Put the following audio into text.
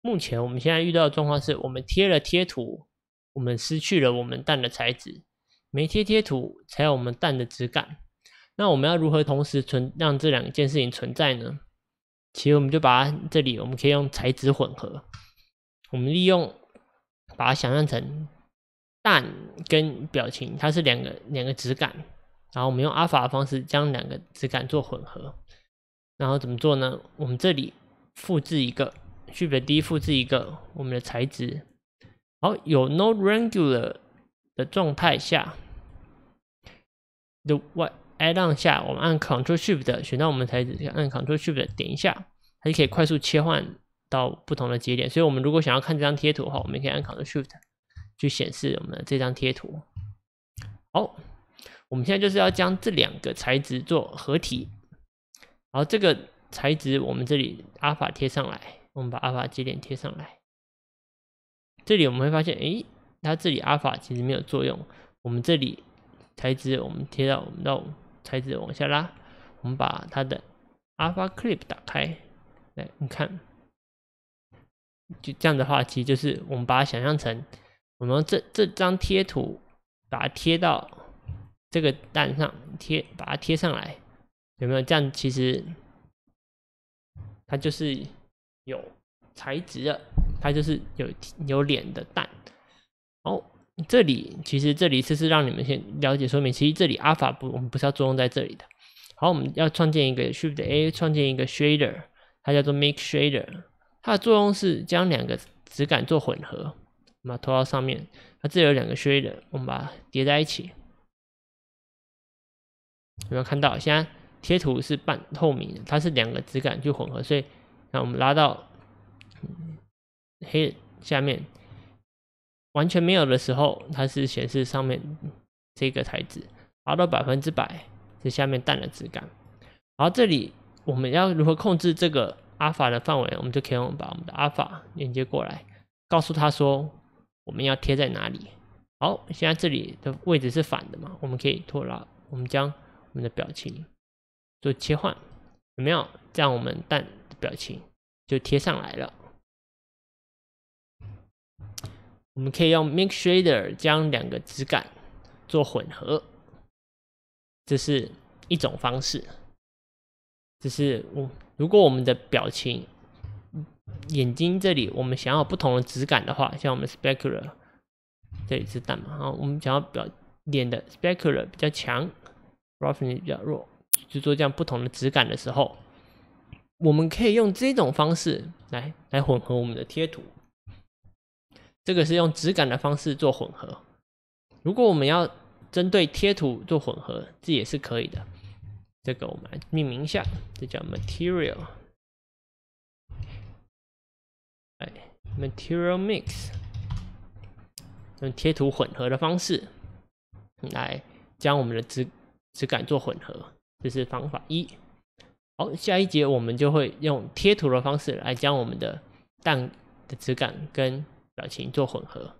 目前我们现在遇到的状况是，我们贴了贴图，我们失去了我们蛋的材质；没贴贴图才有我们蛋的质感。那我们要如何同时存让这两件事情存在呢？其实我们就把这里我们可以用材质混合，我们利用把它想象成蛋跟表情，它是两个两个质感，然后我们用阿尔法方式将两个质感做混合。然后怎么做呢？我们这里复制一个。剧本第一，复制一个我们的材质。好，有 no regular 的状态下，w h add on 下，我们按 c t r l shift 选到我们材质，按 c t r l shift 点一下，它是可以快速切换到不同的节点。所以，我们如果想要看这张贴图的话，我们可以按 c t r l shift 去显示我们的这张贴图。好，我们现在就是要将这两个材质做合体。然后，这个材质我们这里 alpha 贴上来。我们把阿尔法节点贴上来，这里我们会发现，诶，它这里阿尔法其实没有作用。我们这里材质，我们贴到，我们到材质往下拉，我们把它的阿尔法 clip 打开，来，你看，就这样的话，其实就是我们把它想象成，我们这这张贴图把它贴到这个蛋上，贴，把它贴上来，有没有？这样其实它就是。有材质的，它就是有有脸的蛋。哦，这里其实这里是是让你们先了解说明。其实这里阿尔法不，我们不是要作用在这里的。好，我们要创建一个 Shift A，创建一个 Shader，它叫做 m a k e Shader。它的作用是将两个质感做混合。我们拖到上面，它这里有两个 Shader，我们把它叠在一起。有没有看到？现在贴图是半透明的，它是两个质感去混合，所以。那我们拉到黑下面完全没有的时候，它是显示上面这个材质。拉到百分之百是下面淡的质感。然后这里我们要如何控制这个阿尔法的范围？我们就可以用把我们的阿尔法连接过来，告诉他说我们要贴在哪里。好，现在这里的位置是反的嘛？我们可以拖拉，我们将我们的表情做切换，有没有？这样我们淡的表情。就贴上来了。我们可以用 Mix Shader 将两个质感做混合，这是一种方式。只是我如果我们的表情、眼睛这里我们想要不同的质感的话，像我们 Specular 这里是淡嘛，好，我们想要表脸的 Specular 比较强，Roughness 比较弱，就做这样不同的质感的时候。我们可以用这种方式来来混合我们的贴图，这个是用质感的方式做混合。如果我们要针对贴图做混合，这也是可以的。这个我们来命名一下，这叫 Material。哎，Material Mix，用贴图混合的方式来将我们的质质感做混合，这是方法一。好，下一节我们就会用贴图的方式来将我们的蛋的质感跟表情做混合。